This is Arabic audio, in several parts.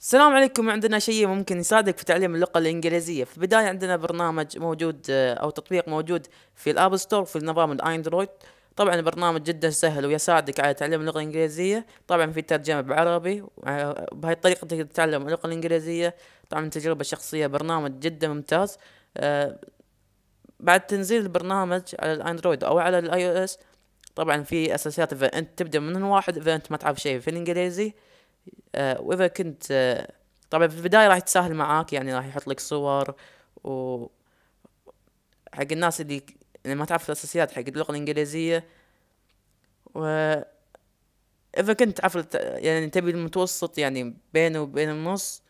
السلام عليكم عندنا شيء ممكن يساعدك في تعليم اللغة الإنجليزية في البداية عندنا برنامج موجود آه، أو تطبيق موجود في الأب ستور في نظام الأندرويد طبعا برنامج جدا سهل ويساعدك على تعليم اللغة الإنجليزية طبعا في ترجمة بعربي آه، بهاي الطريقة تقدر تتعلم اللغة الإنجليزية طبعا من تجربة شخصية برنامج جدا ممتاز آه، بعد تنزيل البرنامج على الأندرويد أو على الآي أو إس طبعا في أساسيات إذا أنت تبدأ من واحد إذا أنت ما تعرف شيء في الإنجليزي آه، واذا كنت آه، طبعا في البدايه راح يتساهل معاك يعني راح يحط لك صور و حق الناس اللي يعني ما تعرف الاساسيات حق اللغه الانجليزيه و اذا كنت تعرف يعني تبي المتوسط يعني بينه وبين النص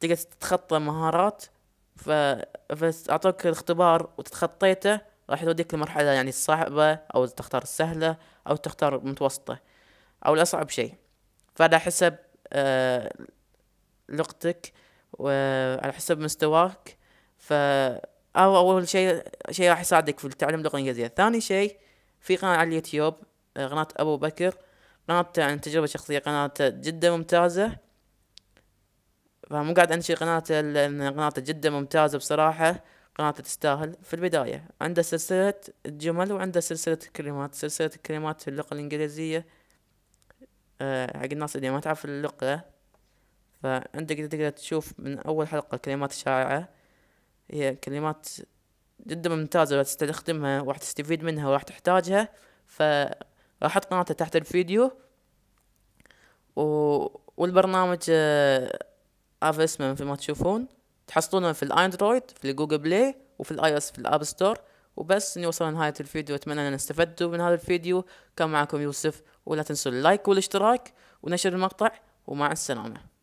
تقدر تتخطى مهارات ف اعطوك الاختبار وتتخطيته راح يوديك لمرحله يعني الصعبه او تختار السهله او تختار المتوسطه او الاصعب شيء فعلى حسب آه، لقطك وعلى حسب مستواك ف أو أول شيء شيء راح يساعدك في تعلم اللغة الإنجليزية ثاني شيء في قناة على اليوتيوب آه، قناة أبو بكر قناة عن تجربة شخصية قناة جدا ممتازة فمو قاعد أنشي قناته لأن قناته جدا ممتازة بصراحة قناته تستاهل في البداية عنده سلسلة جمل وعنده سلسلة كلمات سلسلة الكلمات في اللغة الإنجليزية آه، حق الناس اللي ما تعرف اللغة فعندك تقدر تشوف من أول حلقة كلمات شائعة هي كلمات جدا ممتازة راح تستخدمها وراح تستفيد منها وراح تحتاجها فراح أحط قناتها تحت الفيديو و... والبرنامج عارف آه، اسمه مثل ما تشوفون تحصلونه في الاندرويد في الجوجل بلاي وفي الاي اس في الاب ستور وبس اني وصلنا لنهاية الفيديو اتمنى ان استفدتوا من هذا الفيديو كان معكم يوسف ولا تنسوا اللايك والاشتراك ونشر المقطع ومع السلامه